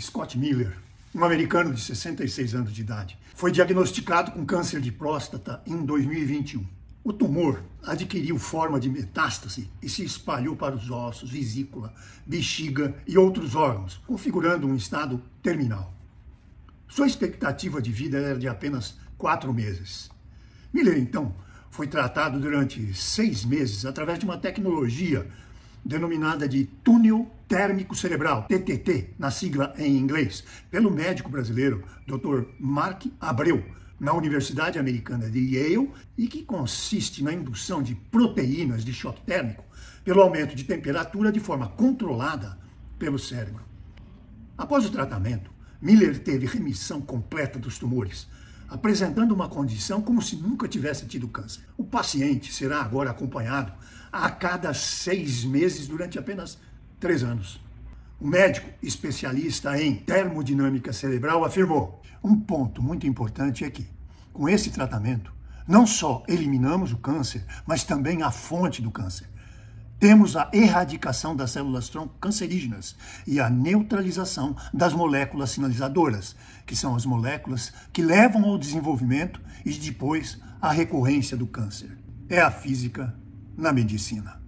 Scott Miller, um americano de 66 anos de idade, foi diagnosticado com câncer de próstata em 2021. O tumor adquiriu forma de metástase e se espalhou para os ossos, vesícula, bexiga e outros órgãos, configurando um estado terminal. Sua expectativa de vida era de apenas quatro meses. Miller, então, foi tratado durante seis meses através de uma tecnologia denominada de túnel térmico cerebral, TTT, na sigla em inglês, pelo médico brasileiro Dr. Mark Abreu, na Universidade Americana de Yale, e que consiste na indução de proteínas de choque térmico pelo aumento de temperatura de forma controlada pelo cérebro. Após o tratamento, Miller teve remissão completa dos tumores, apresentando uma condição como se nunca tivesse tido câncer. O paciente será agora acompanhado a cada seis meses durante apenas três anos. O médico especialista em termodinâmica cerebral afirmou: um ponto muito importante é que, com esse tratamento, não só eliminamos o câncer, mas também a fonte do câncer. Temos a erradicação das células tronco cancerígenas e a neutralização das moléculas sinalizadoras, que são as moléculas que levam ao desenvolvimento e depois à recorrência do câncer. É a física na medicina.